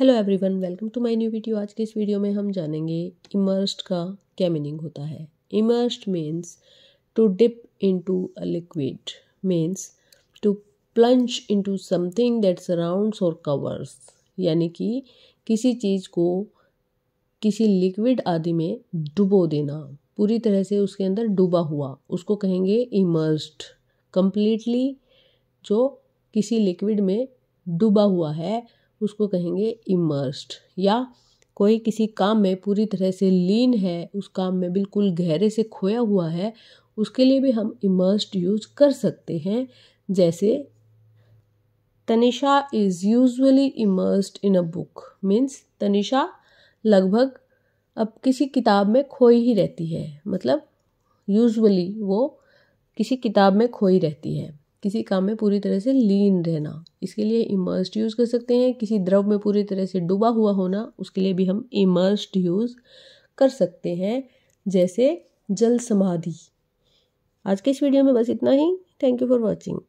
hello everyone welcome to my new video आज के इस वीडियो में हम जानेंगे इमर्स्ड का क्या मीनिंग होता है immersed means to dip into a liquid means to plunge into something that surrounds और कवर्स यानी कि किसी चीज़ को किसी लिक्विड आदि में डुबो देना पूरी तरह से उसके अंदर डूबा हुआ उसको कहेंगे इमर्स्ड कम्प्लीटली जो किसी लिक्विड में डूबा हुआ है उसको कहेंगे इमर्स्ड या कोई किसी काम में पूरी तरह से लीन है उस काम में बिल्कुल गहरे से खोया हुआ है उसके लिए भी हम इमर्स्ड यूज कर सकते हैं जैसे Tanisha is usually immersed in a book means Tanisha लगभग अब किसी किताब में खोई ही रहती है मतलब यूजुअली वो किसी किताब में खोई रहती है किसी काम में पूरी तरह से लीन रहना इसके लिए इमर्स्ड यूज़ कर सकते हैं किसी द्रव में पूरी तरह से डूबा हुआ होना उसके लिए भी हम इमर्स्ड यूज़ कर सकते हैं जैसे जल समाधि आज के इस वीडियो में बस इतना ही थैंक यू फॉर वॉचिंग